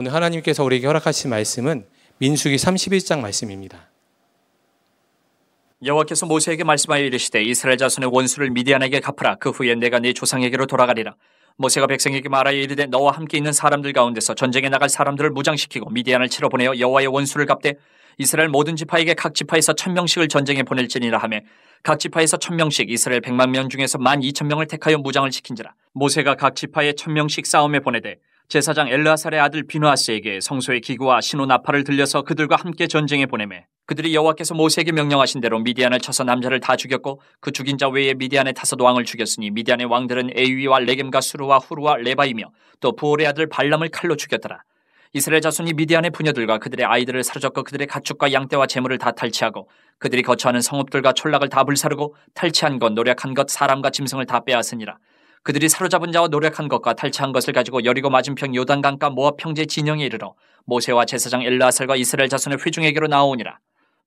오늘 하나님께서 우리에게 허락하신 말씀은 민수기 31장 말씀입니다. 여호와께서 모세에게 말씀하여 이르시되 이스라엘 자손의 원수를 미디안에게 갚으라 그 후에 내가 네 조상에게로 돌아가리라 모세가 백성에게 말하여 이르되 너와 함께 있는 사람들 가운데서 전쟁에 나갈 사람들을 무장시키고 미디안을 치러 보내어 여호와의 원수를 갚되 이스라엘 모든 지파에게 각 지파에서 천 명씩을 전쟁에 보낼지니라 하며 각 지파에서 천 명씩 이스라엘 백만 명 중에서 만 이천 명을 택하여 무장을 시킨지라 모세가 각 지파에 천 명씩 싸움에 보내되 제사장 엘르아살의 아들 비누아스에게 성소의 기구와 신호 나팔을 들려서 그들과 함께 전쟁에 보내매 그들이 여호와께서 모세에게 명령하신 대로 미디안을 쳐서 남자를 다 죽였고 그 죽인 자 외에 미디안의 다섯 왕을 죽였으니 미디안의 왕들은 에위와 레겜과 수르와 후루와 레바이며 또 부올의 아들 발람을 칼로 죽였더라. 이스라엘 자손이 미디안의 부녀들과 그들의 아이들을 사로잡고 그들의 가축과 양떼와 재물을 다 탈취하고 그들이 거처하는 성읍들과 촌락을 다 불사르고 탈취한 것 노력한 것 사람과 짐승을 다 빼앗으니라. 그들이 사로잡은 자와 노력한 것과 탈취한 것을 가지고 여리고 맞은편 요단강과 모압 평지의 진영에 이르러 모세와 제사장 엘라살과 이스라엘 자손의 회중에게로 나오니라.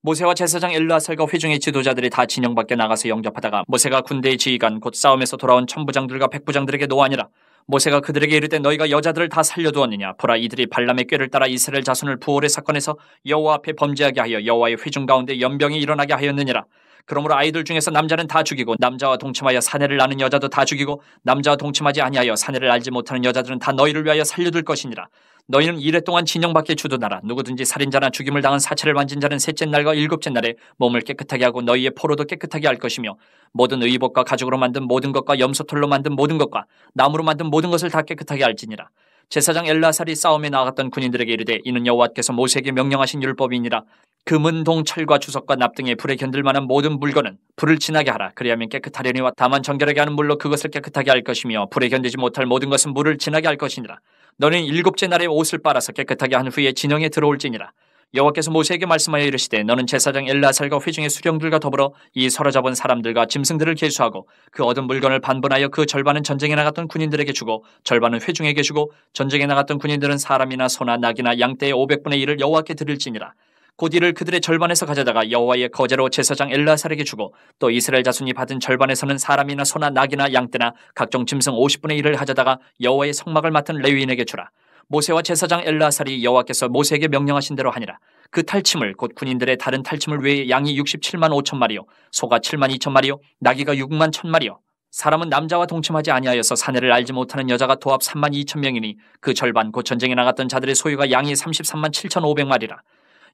모세와 제사장 엘라살과 회중의 지도자들이 다 진영 밖에 나가서 영접하다가 모세가 군대의 지휘관 곧 싸움에서 돌아온 천부장들과 백부장들에게 노하니라. 모세가 그들에게 이르되 너희가 여자들을 다 살려두었느냐 보라 이들이 발람의 꾀를 따라 이스라엘 자손을 부월의 사건에서 여호와 앞에 범죄하게 하여 여호와의 회중 가운데 연병이 일어나게 하였느니라 그러므로 아이들 중에서 남자는 다 죽이고 남자와 동침하여 사내를 낳는 여자도 다 죽이고 남자와 동침하지 아니하여 사내를 알지 못하는 여자들은 다 너희를 위하여 살려둘 것이니라. 너희는 이래 동안 진영 밖에 주도나라. 누구든지 살인자나 죽임을 당한 사체를 만진 자는 셋째 날과 일곱째 날에 몸을 깨끗하게 하고 너희의 포로도 깨끗하게 할 것이며 모든 의복과 가죽으로 만든 모든 것과 염소털로 만든 모든 것과 나무로 만든 모든 것을 다 깨끗하게 할지니라. 제사장 엘라살이 싸움에 나갔던 군인들에게 이르되 이는 여호와께서 모세에게 명령하신 율법이니라 금은 동철과 주석과 납등에 불에 견딜 만한 모든 물건은 불을 지나게 하라. 그리하면 깨끗하려니와 다만 정결하게 하는 물로 그것을 깨끗하게 할 것이며 불에 견디지 못할 모든 것은 물을 지나게 할 것이니라. 너는 일곱째 날에 옷을 빨아서 깨끗하게 한 후에 진영에 들어올지니라. 여호와께서 모세에게 말씀하여 이르시되 너는 제사장 엘라살과 회중의 수령들과 더불어 이 서로 잡은 사람들과 짐승들을 계수하고 그 얻은 물건을 반분하여 그 절반은 전쟁에 나갔던 군인들에게 주고 절반은 회중에게 주고 전쟁에 나갔던 군인들은 사람이나 소나 낙이나 양떼의 500분의 1을 여호와께 드릴지니라 고디를 그들의 절반에서 가져다가 여호와의 거제로 제사장 엘라살에게 주고 또 이스라엘 자손이 받은 절반에서는 사람이나 소나 낙이나 양떼나 각종 짐승 50분의 1을 가져다가 여호와의 성막을 맡은 레위인에게 주라. 모세와 제사장 엘라살이 여호와께서 모세에게 명령하신 대로 하니라. 그 탈침을 곧 군인들의 다른 탈침을 외에 양이 67만 5천 마리요 소가 7만 2천 마리요 낙이가 6만 1천 마리요 사람은 남자와 동침하지 아니하여서 사내를 알지 못하는 여자가 도합 3만 2천 명이니 그 절반 곧 전쟁에 나갔던 자들의 소유가 양이 33만 7천 5백 마리라.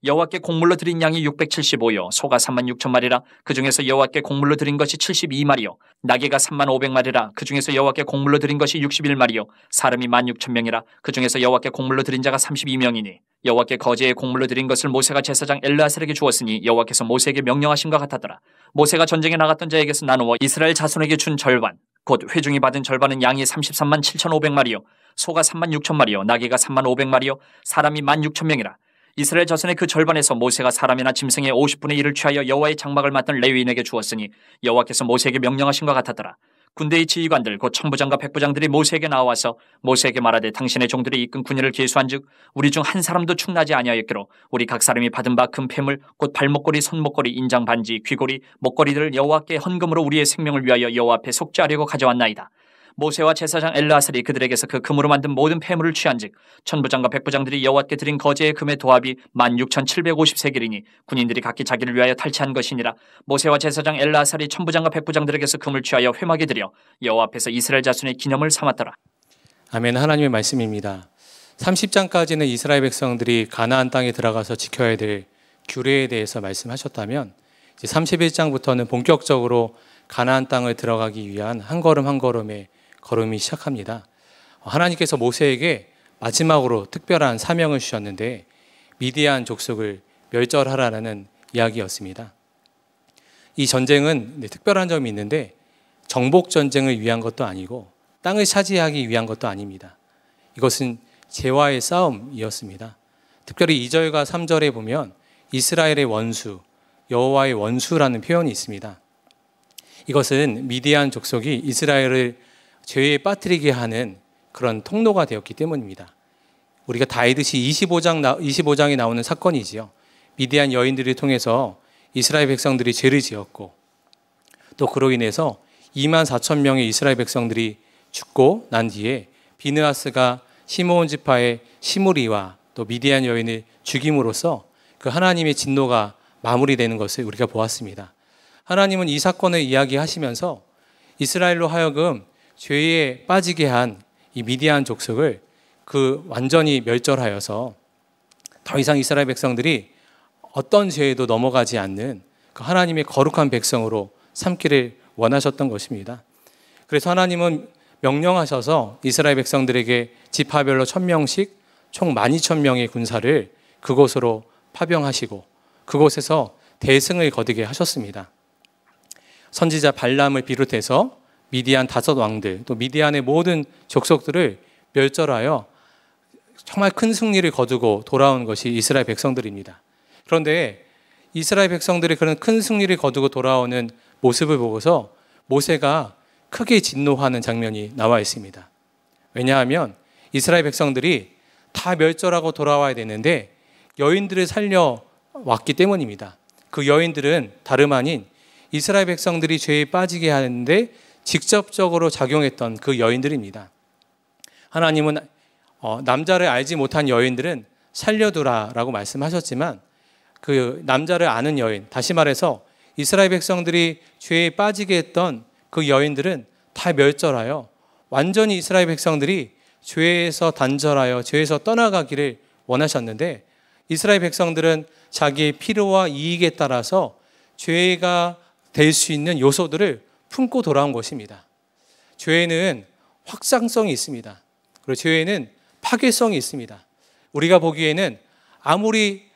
여호와께 곡물로 드린 양이 6 7 5여 소가 3만 6천 마리라 그 중에서 여호와께 곡물로 드린 것이 72마리요 나귀가 3만 5백 마리라 그 중에서 여호와께 곡물로 드린 것이 61마리요 사람이 1만 6천 명이라 그 중에서 여호와께 곡물로 드린 자가 32명이니 여호와께 거제에 곡물로 드린 것을 모세가 제사장 엘르아셀에게 주었으니 여호와께서 모세에게 명령하신 것 같았더라 모세가 전쟁에 나갔던 자에게서 나누어 이스라엘 자손에게 준 절반 곧 회중이 받은 절반은 양이 33만 7,500마리요 소가 3만 6천 마리요 나귀가 3만 5백 마리요 사람이 1만 6천 명이라 이스라엘 자손의 그 절반에서 모세가 사람이나 짐승의 50분의 1을 취하여 여호와의 장막을 맡은 레위인에게 주었으니 여호와께서 모세에게 명령하신 것 같았더라. 군대의 지휘관들 곧 천부장과 백부장들이 모세에게 나와서 모세에게 말하되 당신의 종들이 이끈 군인을 계수한즉 우리 중 한 사람도 축나지 아니하였기로 우리 각 사람이 받은 바금 폐물 곧 발목걸이 손목걸이 인장 반지 귀걸이 목걸이들을 여호와께 헌금으로 우리의 생명을 위하여 여호와 앞에 속죄하려고 가져왔나이다. 모세와 제사장 엘라아살이 그들에게서 그 금으로 만든 모든 폐물을 취한즉 천부장과 백부장들이 여호와께 드린 거제의 금의 도합이 16,750세겔이니 군인들이 각기 자기를 위하여 탈취한 것이니라 모세와 제사장 엘라아살이 천부장과 백부장들에게서 금을 취하여 회막에 들여 여호와 앞에서 이스라엘 자손의 기념을 삼았더라. 아멘 하나님의 말씀입니다. 30장까지는 이스라엘 백성들이 가나안 땅에 들어가서 지켜야 될 규례에 대해서 말씀하셨다면 이제 31장부터는 본격적으로 가나안 땅을 들어가기 위한 한 걸음 한 걸음의 걸음이 시작합니다. 하나님께서 모세에게 마지막으로 특별한 사명을 주셨는데 미디안 족속을 멸절하라는 이야기였습니다. 이 전쟁은 네, 특별한 점이 있는데 정복 전쟁을 위한 것도 아니고 땅을 차지하기 위한 것도 아닙니다. 이것은 재화의 싸움이었습니다. 특별히 2절과 3절에 보면 이스라엘의 원수, 여호와의 원수라는 표현이 있습니다. 이것은 미디안 족속이 이스라엘을 죄에 빠뜨리게 하는 그런 통로가 되었기 때문입니다. 우리가 다이듯이 25장 25장에 나오는 사건이지요. 미디안 여인들을 통해서 이스라엘 백성들이 죄를 지었고 또 그로 인해서 2만 4천 명의 이스라엘 백성들이 죽고 난 뒤에 비느하스가 시므온 지파의 시므리와 또 미디안 여인을 죽임으로써 그 하나님의 진노가 마무리되는 것을 우리가 보았습니다. 하나님은 이 사건을 이야기하시면서 이스라엘로 하여금 죄에 빠지게 한 이 미디안 족속을 그 완전히 멸절하여서 더 이상 이스라엘 백성들이 어떤 죄에도 넘어가지 않는 그 하나님의 거룩한 백성으로 삼기를 원하셨던 것입니다. 그래서 하나님은 명령하셔서 이스라엘 백성들에게 지파별로 천명씩총 만이 천명의 군사를 그곳으로 파병하시고 그곳에서 대승을 거두게 하셨습니다. 선지자 발람을 비롯해서 미디안 다섯 왕들 또 미디안의 모든 족속들을 멸절하여 정말 큰 승리를 거두고 돌아온 것이 이스라엘 백성들입니다. 그런데 이스라엘 백성들이 그런 큰 승리를 거두고 돌아오는 모습을 보고서 모세가 크게 진노하는 장면이 나와 있습니다. 왜냐하면 이스라엘 백성들이 다 멸절하고 돌아와야 되는데 여인들을 살려왔기 때문입니다. 그 여인들은 다름 아닌 이스라엘 백성들이 죄에 빠지게 하는데 직접적으로 작용했던 그 여인들입니다. 하나님은 어, 남자를 알지 못한 여인들은 살려두라라고 말씀하셨지만 그 남자를 아는 여인, 다시 말해서 이스라엘 백성들이 죄에 빠지게 했던 그 여인들은 다 멸절하여 완전히 이스라엘 백성들이 죄에서 단절하여 죄에서 떠나가기를 원하셨는데 이스라엘 백성들은 자기의 필요와 이익에 따라서 죄가 될 수 있는 요소들을 품고 돌아온 것입니다. 죄는 확장성이 있습니다. 그리고 죄는 파괴성이 있습니다. 우리가 보기에는 아무리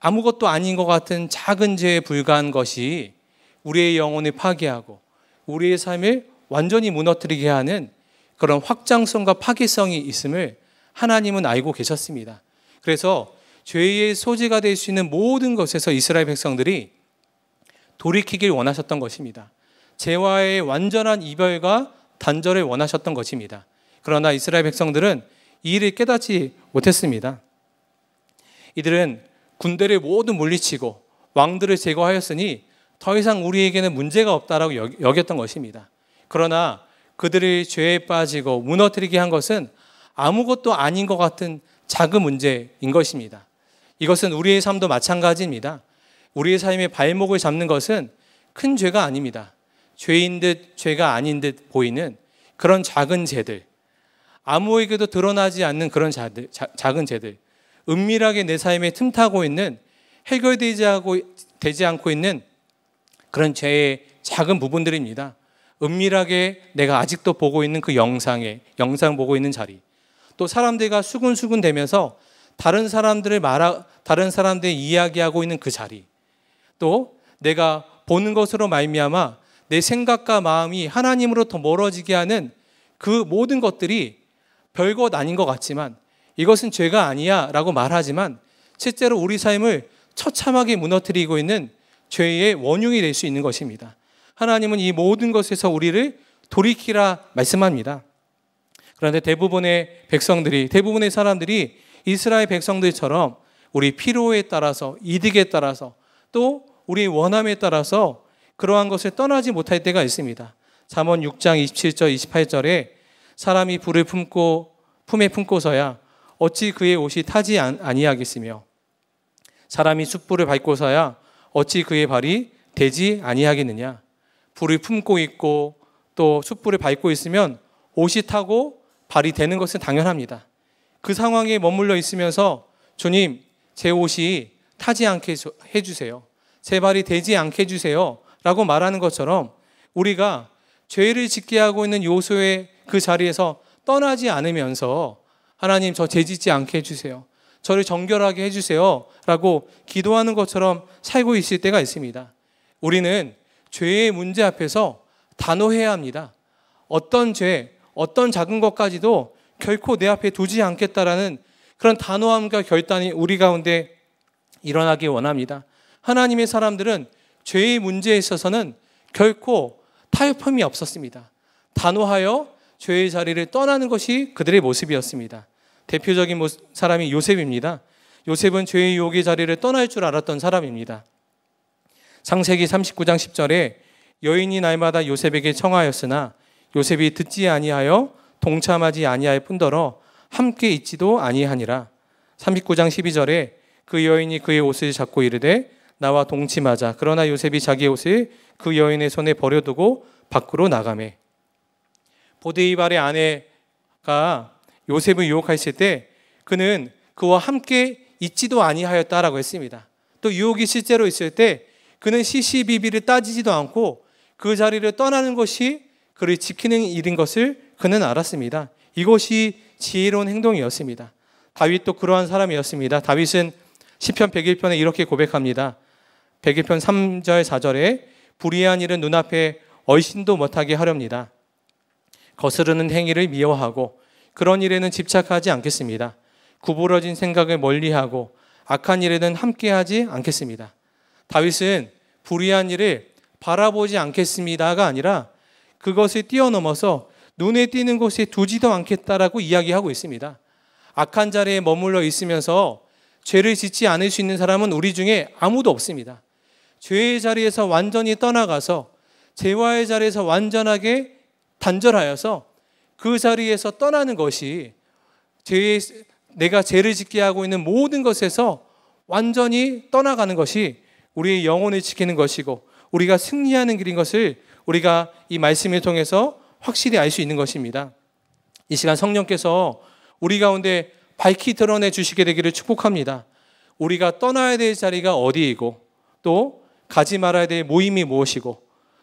아무것도 아닌 것 같은 작은 죄에 불과한 것이 우리의 영혼을 파괴하고 우리의 삶을 완전히 무너뜨리게 하는 그런 확장성과 파괴성이 있음을 하나님은 알고 계셨습니다. 그래서 죄의 소지가 될 수 있는 모든 것에서 이스라엘 백성들이 돌이키길 원하셨던 것입니다. 재화의 완전한 이별과 단절을 원하셨던 것입니다. 그러나 이스라엘 백성들은 이 일을 깨닫지 못했습니다. 이들은 군대를 모두 물리치고 왕들을 제거하였으니 더 이상 우리에게는 문제가 없다라고 여겼던 것입니다. 그러나 그들을 죄에 빠지고 무너뜨리게 한 것은 아무것도 아닌 것 같은 작은 문제인 것입니다. 이것은 우리의 삶도 마찬가지입니다. 우리의 삶의 발목을 잡는 것은 큰 죄가 아닙니다. 죄인 듯 죄가 아닌 듯 보이는 그런 작은 죄들, 아무에게도 드러나지 않는 그런 자들, 자, 작은 죄들, 은밀하게 내 삶에 틈타고 있는 해결되지 하고, 되지 않고 있는 그런 죄의 작은 부분들입니다. 은밀하게 내가 아직도 보고 있는 그 영상에 영상 보고 있는 자리, 또 사람들과 수근수근 되면서 다른 사람들을 말하 다른 사람들 의 이야기하고 있는 그 자리, 또 내가 보는 것으로 말미암아 내 생각과 마음이 하나님으로 더 멀어지게 하는 그 모든 것들이 별 것 아닌 것 같지만 이것은 죄가 아니야 라고 말하지만 실제로 우리 삶을 처참하게 무너뜨리고 있는 죄의 원흉이 될 수 있는 것입니다. 하나님은 이 모든 것에서 우리를 돌이키라 말씀합니다. 그런데 대부분의 백성들이, 대부분의 사람들이 이스라엘 백성들처럼 우리 피로에 따라서, 이득에 따라서 또우리 원함에 따라서 그러한 것을 떠나지 못할 때가 있습니다. 잠언 6장 27절 28절에 사람이 불을 품고 품에 품고서야 어찌 그의 옷이 타지 아니하겠으며 사람이 숯불을 밟고서야 어찌 그의 발이 되지 아니하겠느냐 불을 품고 있고 또 숯불을 밟고 있으면 옷이 타고 발이 되는 것은 당연합니다. 그 상황에 머물러 있으면서 주님 제 옷이 타지 않게 해주세요. 제 발이 되지 않게 해주세요. 라고 말하는 것처럼 우리가 죄를 짓게 하고 있는 요소의 그 자리에서 떠나지 않으면서 하나님 저 죄짓지 않게 해주세요. 저를 정결하게 해주세요. 라고 기도하는 것처럼 살고 있을 때가 있습니다. 우리는 죄의 문제 앞에서 단호해야 합니다. 어떤 죄, 어떤 작은 것까지도 결코 내 앞에 두지 않겠다라는 그런 단호함과 결단이 우리 가운데 일어나기 원합니다. 하나님의 사람들은 죄의 문제에 있어서는 결코 타협함이 없었습니다. 단호하여 죄의 자리를 떠나는 것이 그들의 모습이었습니다. 대표적인 사람이 요셉입니다. 요셉은 죄의 유혹의 자리를 떠날 줄 알았던 사람입니다. 창세기 39장 10절에 여인이 날마다 요셉에게 청하였으나 요셉이 듣지 아니하여 동참하지 아니할 뿐더러 함께 있지도 아니하니라. 39장 12절에 그 여인이 그의 옷을 잡고 이르되 나와 동침하자. 그러나 요셉이 자기 옷을 그 여인의 손에 버려두고 밖으로 나가매. 보데이발의 아내가 요셉을 유혹했을 때 그는 그와 함께 있지도 아니하였다라고 했습니다. 또 유혹이 실제로 있을 때 그는 시시비비를 따지지도 않고 그 자리를 떠나는 것이 그를 지키는 일인 것을 그는 알았습니다. 이것이 지혜로운 행동이었습니다. 다윗도 그러한 사람이었습니다. 다윗은 시편 101편에 이렇게 고백합니다. 101편 3절 4절에 불의한 일은 눈앞에 얼씬도 못하게 하렵니다. 거스르는 행위를 미워하고 그런 일에는 집착하지 않겠습니다. 구부러진 생각을 멀리하고 악한 일에는 함께하지 않겠습니다. 다윗은 불의한 일을 바라보지 않겠습니다가 아니라 그것을 뛰어넘어서 눈에 띄는 곳에 두지도 않겠다라고 이야기하고 있습니다. 악한 자리에 머물러 있으면서 죄를 짓지 않을 수 있는 사람은 우리 중에 아무도 없습니다. 죄의 자리에서 완전히 떠나가서 재화의 자리에서 완전하게 단절하여서 그 자리에서 떠나는 것이 죄의 내가 죄를 짓게 하고 있는 모든 것에서 완전히 떠나가는 것이 우리의 영혼을 지키는 것이고 우리가 승리하는 길인 것을 우리가 이 말씀을 통해서 확실히 알 수 있는 것입니다. 이 시간 성령께서 우리 가운데 밝히 드러내 주시게 되기를 축복합니다. 우리가 떠나야 될 자리가 어디이고 또 가지 말아야 될 모임이 무엇이고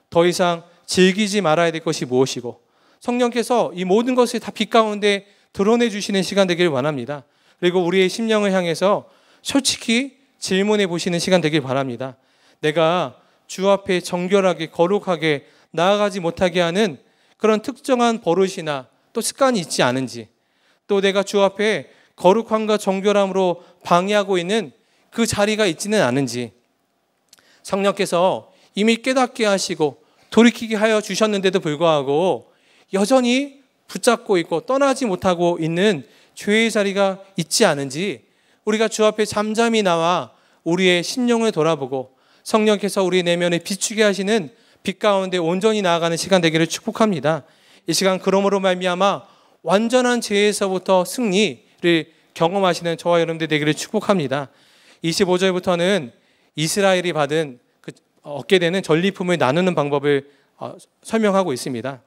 더 이상 즐기지 말아야 될 것이 무엇이고 성령께서 이 모든 것을 다 빛 가운데 드러내 주시는 시간 되길 원합니다. 그리고 우리의 심령을 향해서 솔직히 질문해 보시는 시간 되길 바랍니다. 내가 주 앞에 정결하게 거룩하게 나아가지 못하게 하는 그런 특정한 버릇이나 또 습관이 있지 않은지 또 내가 주 앞에 거룩함과 정결함으로 방해하고 있는 그 자리가 있지는 않은지 성령께서 이미 깨닫게 하시고 돌이키게 하여 주셨는데도 불구하고 여전히 붙잡고 있고 떠나지 못하고 있는 죄의 자리가 있지 않은지 우리가 주 앞에 잠잠히 나와 우리의 신령을 돌아보고 성령께서 우리 내면에 비추게 하시는 빛 가운데 온전히 나아가는 시간 되기를 축복합니다. 이 시간 그러므로 말미암아 완전한 죄에서부터 승리를 경험하시는 저와 여러분들 되기를 축복합니다. 25절부터는 이스라엘이 받은 그 얻게 되는 전리품을 나누는 방법을 어, 설명하고 있습니다.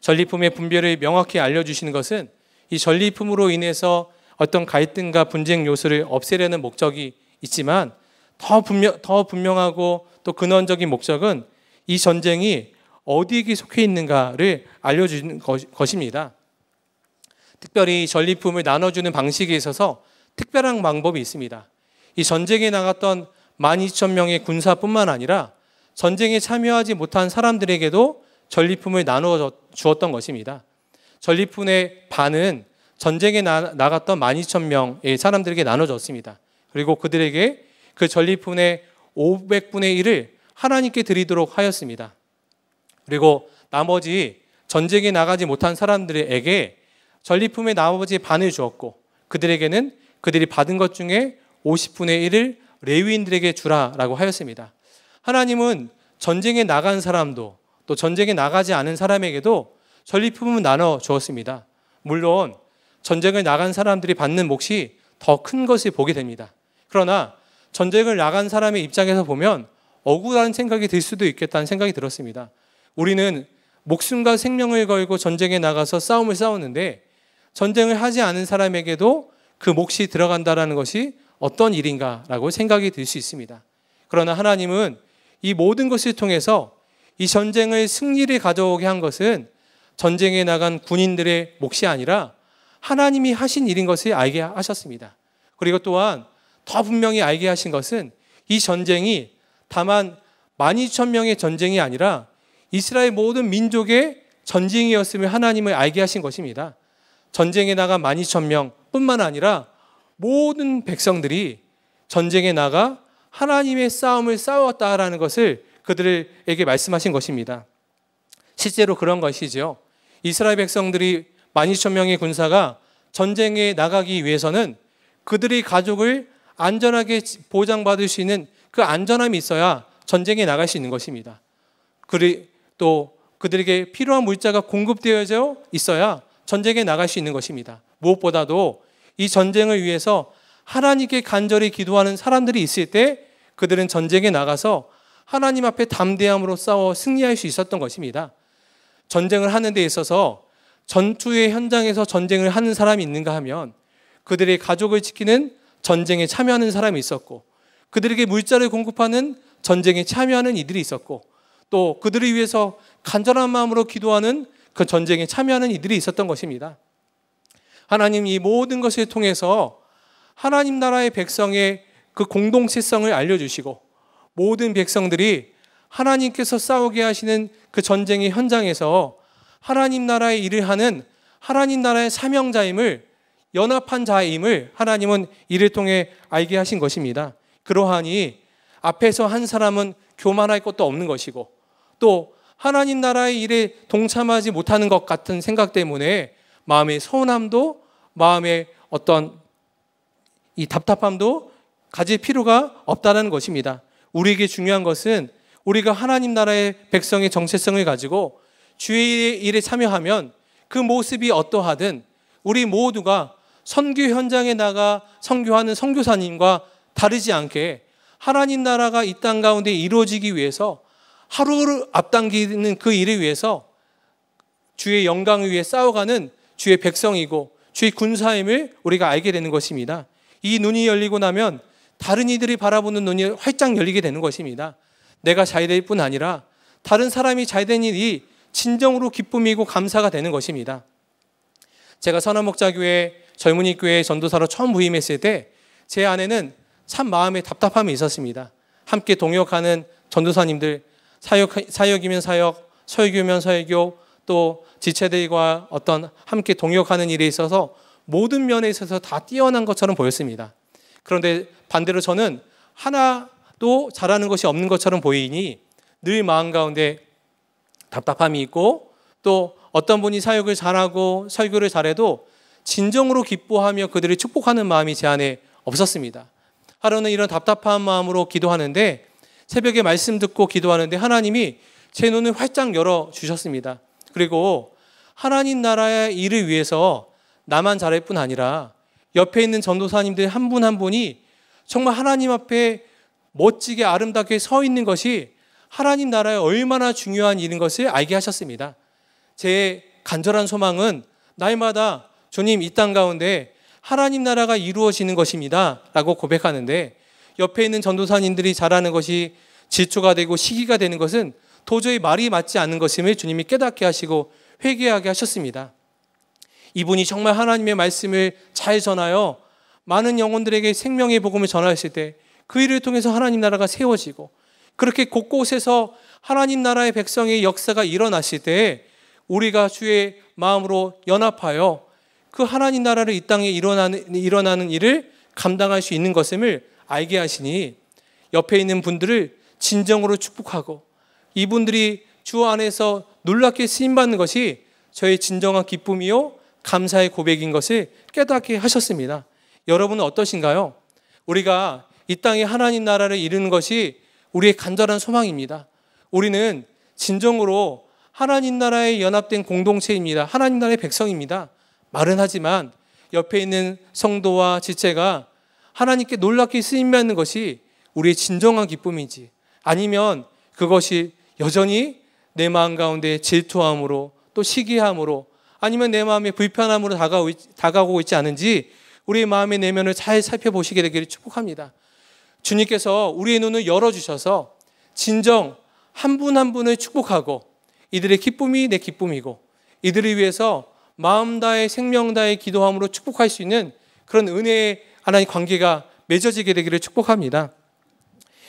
전리품의 분별을 명확히 알려주시는 것은 이 전리품으로 인해서 어떤 갈등과 분쟁 요소를 없애려는 목적이 있지만 더, 분명, 더 분명하고 또 근원적인 목적은 이 전쟁이 어디에 속해 있는가를 알려주는 것입니다. 특별히 전리품을 나눠주는 방식에 있어서 특별한 방법이 있습니다. 이 전쟁에 나갔던 12,000명의 군사뿐만 아니라 전쟁에 참여하지 못한 사람들에게도 전리품을 나누어 주었던 것입니다. 전리품의 반은 전쟁에 나, 나갔던 12,000명의 사람들에게 나눠졌습니다. 그리고 그들에게 그 전리품의 500분의 1을 하나님께 드리도록 하였습니다. 그리고 나머지 전쟁에 나가지 못한 사람들에게 전리품의 나머지 반을 주었고 그들에게는 그들이 받은 것 중에 50분의 1을 레위인들에게 주라라고 하였습니다. 하나님은 전쟁에 나간 사람도 또 전쟁에 나가지 않은 사람에게도 전리품을 나눠 주었습니다. 물론 전쟁을 나간 사람들이 받는 몫이 더 큰 것을 보게 됩니다. 그러나 전쟁을 나간 사람의 입장에서 보면 억울한 생각이 들 수도 있겠다는 생각이 들었습니다. 우리는 목숨과 생명을 걸고 전쟁에 나가서 싸움을 싸우는데 전쟁을 하지 않은 사람에게도 그 몫이 들어간다라는 것이 어떤 일인가라고 생각이 들 수 있습니다. 그러나 하나님은 이 모든 것을 통해서 이 전쟁의 승리를 가져오게 한 것은 전쟁에 나간 군인들의 몫이 아니라 하나님이 하신 일인 것을 알게 하셨습니다. 그리고 또한 더 분명히 알게 하신 것은 이 전쟁이 다만 12,000명의 전쟁이 아니라 이스라엘 모든 민족의 전쟁이었음을 하나님을 알게 하신 것입니다. 전쟁에 나간 12,000명 뿐만 아니라 모든 백성들이 전쟁에 나가 하나님의 싸움을 싸웠다라는 것을 그들에게 말씀하신 것입니다. 실제로 그런 것이지 이스라엘 백성들이 12,000명의 군사가 전쟁에 나가기 위해서는 그들의 가족을 안전하게 보장받을 수 있는 그 안전함이 있어야 전쟁에 나갈 수 있는 것입니다. 그리 또 그들에게 필요한 물자가 공급되어져 있어야 전쟁에 나갈 수 있는 것입니다. 무엇보다도 이 전쟁을 위해서 하나님께 간절히 기도하는 사람들이 있을 때 그들은 전쟁에 나가서 하나님 앞에 담대함으로 싸워 승리할 수 있었던 것입니다. 전쟁을 하는 데 있어서 전투의 현장에서 전쟁을 하는 사람이 있는가 하면 그들의 가족을 지키는 전쟁에 참여하는 사람이 있었고 그들에게 물자를 공급하는 전쟁에 참여하는 이들이 있었고 또 그들을 위해서 간절한 마음으로 기도하는 그 전쟁에 참여하는 이들이 있었던 것입니다. 하나님 이 모든 것을 통해서 하나님 나라의 백성의 그 공동체성을 알려주시고 모든 백성들이 하나님께서 싸우게 하시는 그 전쟁의 현장에서 하나님 나라의 일을 하는 하나님 나라의 사명자임을 연합한 자임을 하나님은 이를 통해 알게 하신 것입니다. 그러하니 앞에서 한 사람은 교만할 것도 없는 것이고 또 하나님 나라의 일에 동참하지 못하는 것 같은 생각 때문에 마음의 서운함도 마음의 어떤 이 답답함도 가질 필요가 없다는 것입니다. 우리에게 중요한 것은 우리가 하나님 나라의 백성의 정체성을 가지고 주의 일에 참여하면 그 모습이 어떠하든 우리 모두가 선교 현장에 나가 선교하는 선교사님과 다르지 않게 하나님 나라가 이 땅 가운데 이루어지기 위해서 하루를 앞당기는 그 일을 위해서 주의 영광을 위해 싸워가는 주의 백성이고 주의 군사임을 우리가 알게 되는 것입니다. 이 눈이 열리고 나면 다른 이들이 바라보는 눈이 활짝 열리게 되는 것입니다. 내가 잘 될 뿐 아니라 다른 사람이 잘 된 일이 진정으로 기쁨이고 감사가 되는 것입니다. 제가 선한목자교회 젊은이 교회 전도사로 처음 부임했을 때제 아내는 참 마음에 답답함이 있었습니다. 함께 동역하는 전도사님들 사역 사역이면 사역, 설교면 설교, 또 지체들과 어떤 함께 동역하는 일에 있어서 모든 면에 있어서 다 뛰어난 것처럼 보였습니다. 그런데 반대로 저는 하나도 잘하는 것이 없는 것처럼 보이니 늘 마음 가운데 답답함이 있고 또 어떤 분이 사역을 잘하고 설교를 잘해도 진정으로 기뻐하며 그들을 축복하는 마음이 제 안에 없었습니다. 하루는 이런 답답한 마음으로 기도하는데 새벽에 말씀 듣고 기도하는데 하나님이 제 눈을 활짝 열어 주셨습니다. 그리고 하나님 나라의 일을 위해서 나만 잘할 뿐 아니라 옆에 있는 전도사님들 한 분 한 분이 정말 하나님 앞에 멋지게 아름답게 서 있는 것이 하나님 나라에 얼마나 중요한 일인 것을 알게 하셨습니다. 제 간절한 소망은 날마다 주님 이 땅 가운데 하나님 나라가 이루어지는 것입니다. 라고 고백하는데 옆에 있는 전도사님들이 잘하는 것이 질투가 되고 시기가 되는 것은 도저히 말이 맞지 않는 것임을 주님이 깨닫게 하시고 회개하게 하셨습니다. 이분이 정말 하나님의 말씀을 잘 전하여 많은 영혼들에게 생명의 복음을 전하였을 때그 일을 통해서 하나님 나라가 세워지고 그렇게 곳곳에서 하나님 나라의 백성의 역사가 일어났을 때 우리가 주의 마음으로 연합하여 그 하나님 나라를 이 땅에 일어나는, 일어나는 일을 감당할 수 있는 것임을 알게 하시니 옆에 있는 분들을 진정으로 축복하고 이분들이 주 안에서 놀랍게 쓰임받는 것이 저의 진정한 기쁨이요 감사의 고백인 것을 깨닫게 하셨습니다. 여러분은 어떠신가요? 우리가 이 땅에 하나님 나라를 이루는 것이 우리의 간절한 소망입니다. 우리는 진정으로 하나님 나라에 연합된 공동체입니다. 하나님 나라의 백성입니다. 말은 하지만 옆에 있는 성도와 지체가 하나님께 놀랍게 쓰임받는 것이 우리의 진정한 기쁨인지 아니면 그것이 여전히 내 마음 가운데 질투함으로 또 시기함으로 아니면 내 마음에 불편함으로 다가오고 있지 않은지 우리의 마음의 내면을 잘 살펴보시게 되기를 축복합니다. 주님께서 우리의 눈을 열어주셔서 진정 한 분한 한 분을 축복하고 이들의 기쁨이 내 기쁨이고 이들을 위해서 마음 다해 생명 다해 기도함으로 축복할 수 있는 그런 은혜의 하나님 관계가 맺어지게 되기를 축복합니다.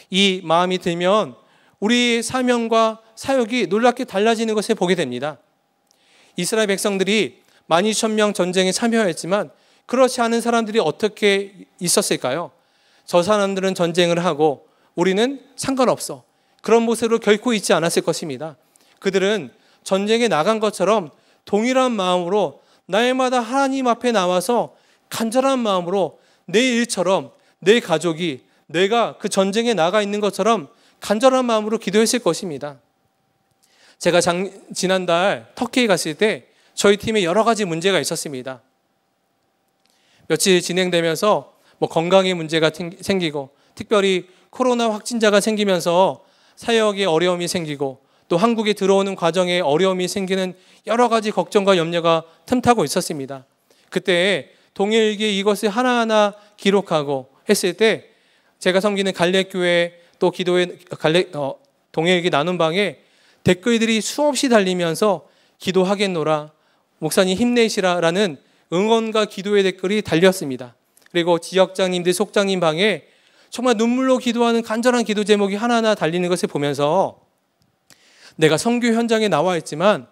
이 마음이 들면 우리 사명과 사역이 놀랍게 달라지는 것을 보게 됩니다. 이스라엘 백성들이 12,000명 전쟁에 참여했지만 그렇지 않은 사람들이 어떻게 있었을까요? 저 사람들은 전쟁을 하고 우리는 상관없어. 그런 모습으로 결코 있지 않았을 것입니다. 그들은 전쟁에 나간 것처럼 동일한 마음으로 날마다 하나님 앞에 나와서 간절한 마음으로 내 일처럼 내 가족이 내가 그 전쟁에 나가 있는 것처럼 간절한 마음으로 기도했을 것입니다. 제가 장, 지난달 터키에 갔을 때 저희 팀에 여러 가지 문제가 있었습니다. 며칠 진행되면서 뭐 건강의 문제가 생기고 특별히 코로나 확진자가 생기면서 사역에 어려움이 생기고 또 한국에 들어오는 과정에 어려움이 생기는 여러 가지 걱정과 염려가 틈타고 있었습니다. 그때 동일기에 이것을 하나하나 기록하고 했을 때 제가 섬기는 갈렙교회 또 기도회 갈래 어, 동역이 나눈 방에 댓글들이 수없이 달리면서 기도하겠노라 목사님 힘내시라라는 응원과 기도의 댓글이 달렸습니다. 그리고 지역장님들 속장님 방에 정말 눈물로 기도하는 간절한 기도 제목이 하나하나 달리는 것을 보면서 내가 성교 현장에 나와 있지만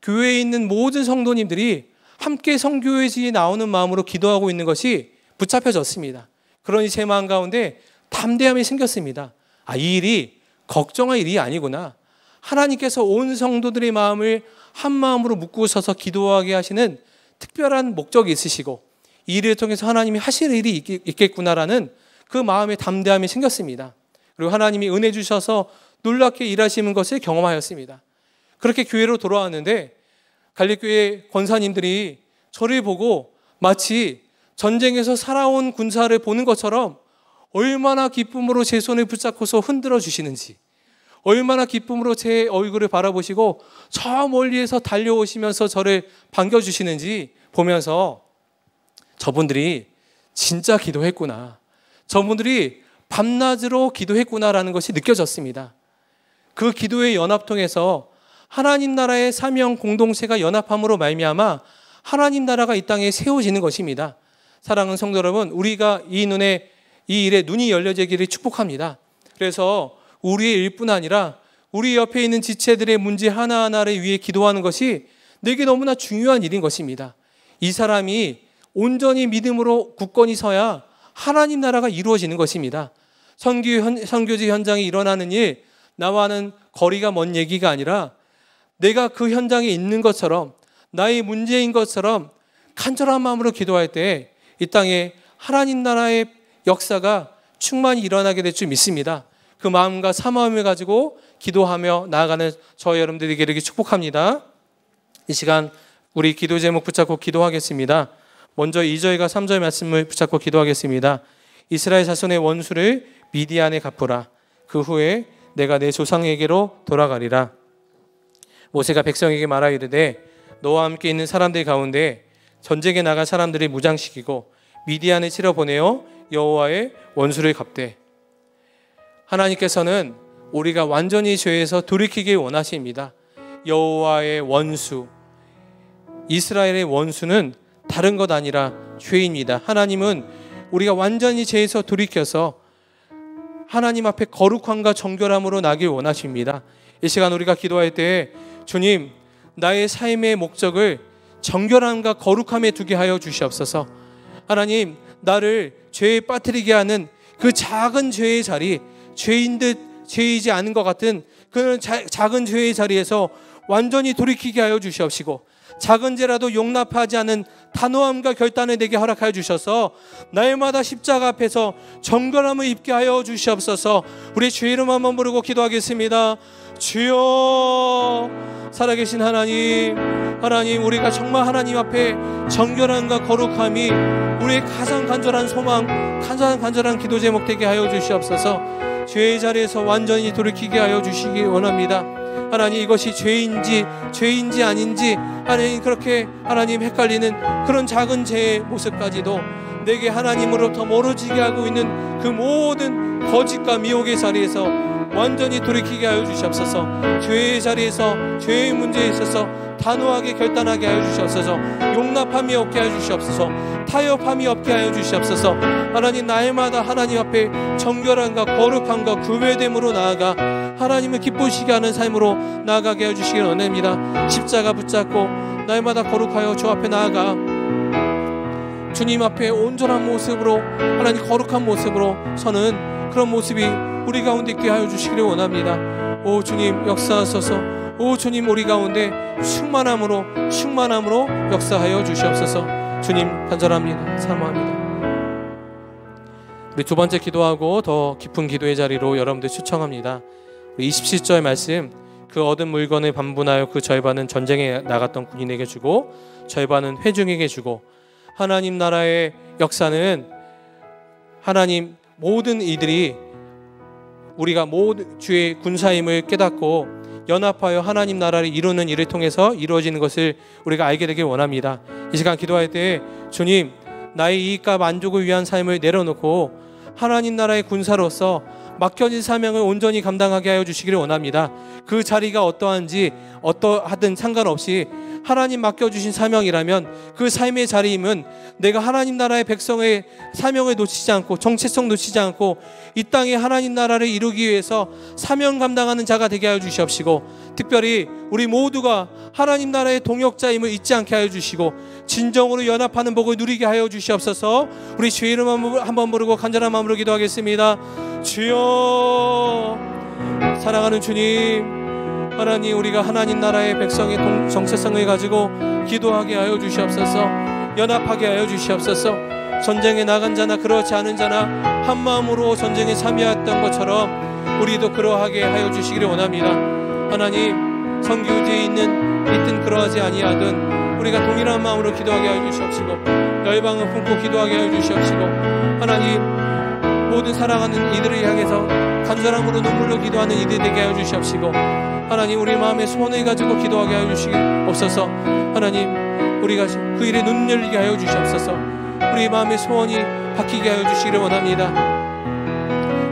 교회에 있는 모든 성도님들이 함께 성교회지에 나오는 마음으로 기도하고 있는 것이 붙잡혀졌습니다. 그러니 제 마음 가운데 담대함이 생겼습니다. 아, 이 일이 걱정할 일이 아니구나. 하나님께서 온 성도들의 마음을 한 마음으로 묶고서서 기도하게 하시는 특별한 목적이 있으시고 이 일을 통해서 하나님이 하실 일이 있겠구나라는 그 마음의 담대함이 생겼습니다. 그리고 하나님이 은혜 주셔서 놀랍게 일하시는 것을 경험하였습니다. 그렇게 교회로 돌아왔는데 갈리교회 권사님들이 저를 보고 마치 전쟁에서 살아온 군사를 보는 것처럼 얼마나 기쁨으로 제 손을 붙잡고서 흔들어 주시는지, 얼마나 기쁨으로 제 얼굴을 바라보시고 저 멀리에서 달려오시면서 저를 반겨주시는지 보면서 저분들이 진짜 기도했구나. 저분들이 밤낮으로 기도했구나라는 것이 느껴졌습니다. 그 기도의 연합 통해서 하나님 나라의 사명 공동체가 연합함으로 말미암아 하나님 나라가 이 땅에 세워지는 것입니다. 사랑하는 성도 여러분, 우리가 이 눈에 이 일에 눈이 열려지기를 축복합니다. 그래서 우리의 일뿐 아니라 우리 옆에 있는 지체들의 문제 하나하나를 위해 기도하는 것이 내게 너무나 중요한 일인 것입니다. 이 사람이 온전히 믿음으로 굳건히 서야 하나님 나라가 이루어지는 것입니다. 선교 현, 선교지 현장에 일어나는 일, 나와는 거리가 먼 얘기가 아니라 내가 그 현장에 있는 것처럼 나의 문제인 것처럼 간절한 마음으로 기도할 때 이 땅에 하나님 나라의 역사가 충만히 일어나게 될 줄 믿습니다. 그 마음과 사마음을 가지고 기도하며 나아가는 저희 여러분들에게 이렇게 축복합니다. 이 시간 우리 기도 제목 붙잡고 기도하겠습니다. 먼저 2절과 3절 말씀을 붙잡고 기도하겠습니다. 이스라엘 자손의 원수를 미디안에 갚으라. 그 후에 내가 내 조상에게로 돌아가리라. 모세가 백성에게 말하이르되 너와 함께 있는 사람들 가운데 전쟁에 나간 사람들을 무장시키고 미디안에 치러 보내어 여호와의 원수를 갚되 하나님께서는 우리가 완전히 죄에서 돌이키길 원하십니다. 여호와의 원수 이스라엘의 원수는 다른 것 아니라 죄입니다. 하나님은 우리가 완전히 죄에서 돌이켜서 하나님 앞에 거룩함과 정결함으로 나길 원하십니다. 이 시간 우리가 기도할 때 주님 나의 삶의 목적을 정결함과 거룩함에 두게 하여 주시옵소서. 하나님 나를 죄에 빠뜨리게 하는 그 작은 죄의 자리, 죄인 듯 죄이지 않은 것 같은 그 자, 작은 죄의 자리에서 완전히 돌이키게 하여 주시옵시고 작은 죄라도 용납하지 않은 단호함과 결단을 내게 허락하여 주셔서 날마다 십자가 앞에서 정결함을 입게 하여 주시옵소서 우리 주의 이름 한 번 부르고 기도하겠습니다. 주여 살아계신 하나님 하나님 우리가 정말 하나님 앞에 정결함과 거룩함이 우리의 가장 간절한 소망 간절한 간절한 기도 제목 되게 하여 주시옵소서 죄의 자리에서 완전히 돌이키게 하여 주시기 원합니다 하나님 이것이 죄인지 죄인지 아닌지 하나님 그렇게 하나님 헷갈리는 그런 작은 죄의 모습까지도 내게 하나님으로부터 멀어지게 하고 있는 그 모든 거짓과 미혹의 자리에서 완전히 돌이키게 하여 주시옵소서 죄의 자리에서 죄의 문제에 있어서 단호하게 결단하게 하여 주시옵소서 용납함이 없게 하여 주시옵소서 타협함이 없게 하여 주시옵소서 하나님 날마다 하나님 앞에 정결함과 거룩함과 구별됨으로 나아가 하나님을 기쁘시게 하는 삶으로 나아가게 하여 주시길 원합니다 십자가 붙잡고 날마다 거룩하여 주 앞에 나아가 주님 앞에 온전한 모습으로 하나님 거룩한 모습으로 서는 그런 모습이 우리 가운데 있게 하여 주시기를 원합니다. 오 주님 역사하소서. 오 주님 우리 가운데 충만함으로 충만함으로 역사하여 주시옵소서. 주님 간절합니다. 사모합니다. 우리 두 번째 기도하고 더 깊은 기도의 자리로 여러분들 추청합니다. 27절 말씀 그 얻은 물건을 반분하여 그 절반은 전쟁에 나갔던 군인에게 주고 절반은 회중에게 주고 하나님 나라의 역사는 하나님 모든 이들이 우리가 모든 주의 군사임을 깨닫고 연합하여 하나님 나라를 이루는 일을 통해서 이루어지는 것을 우리가 알게 되길 원합니다. 이 시간 기도할 때 주님 나의 이익과 만족을 위한 삶을 내려놓고 하나님 나라의 군사로서 맡겨진 사명을 온전히 감당하게 하여 주시기를 원합니다. 그 자리가 어떠한지 어떠하든 상관없이 하나님 맡겨주신 사명이라면 그 삶의 자리임은 내가 하나님 나라의 백성의 사명을 놓치지 않고 정체성 놓치지 않고 이 땅에 하나님 나라를 이루기 위해서 사명 감당하는 자가 되게 하여 주시옵시고 특별히 우리 모두가 하나님 나라의 동역자임을 잊지 않게 하여 주시고 진정으로 연합하는 복을 누리게 하여 주시옵소서 우리 주의 이름 한번 부르고 간절한 마음으로 기도하겠습니다 주여 사랑하는 주님 하나님 우리가 하나님 나라의 백성의 정체성을 가지고 기도하게 하여 주시옵소서 연합하게 하여 주시옵소서 전쟁에 나간 자나 그렇지 않은 자나 한 마음으로 전쟁에 참여했던 것처럼 우리도 그러하게 하여 주시기를 원합니다. 하나님 성교지에 있는 있든 그러하지 아니하든 우리가 동일한 마음으로 기도하게 하여 주시옵시고 열방을 품고 기도하게 하여 주시옵시고 하나님 모든 사랑하는 이들을 향해서 간절함으로 눈물로 기도하는 이들 되게 하여 주시옵시고 하나님 우리 마음에 소원을 가지고 기도하게 하여 주시옵소서 하나님 우리가 그 일에 눈 열리게 하여 주시옵소서 우리 마음의 소원이 바뀌게 하여 주시기를 원합니다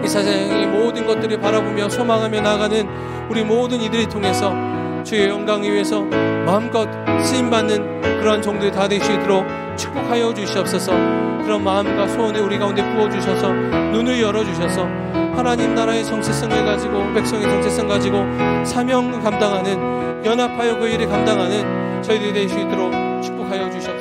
이 세상의 모든 것들을 바라보며 소망하며 나가는 우리 모든 이들을 통해서 주의 영광을 위해서 마음껏 쓰임받는 그런 종들 다 되시도록 축복하여 주시옵소서 그런 마음과 소원을 우리 가운데 부어주셔서 눈을 열어주셔서 하나님 나라의 정체성을 가지고 백성의 정체성 가지고 사명 감당하는 연합하여 그 일을 감당하는 저희들이 될 수 있도록 축복하여 주셔서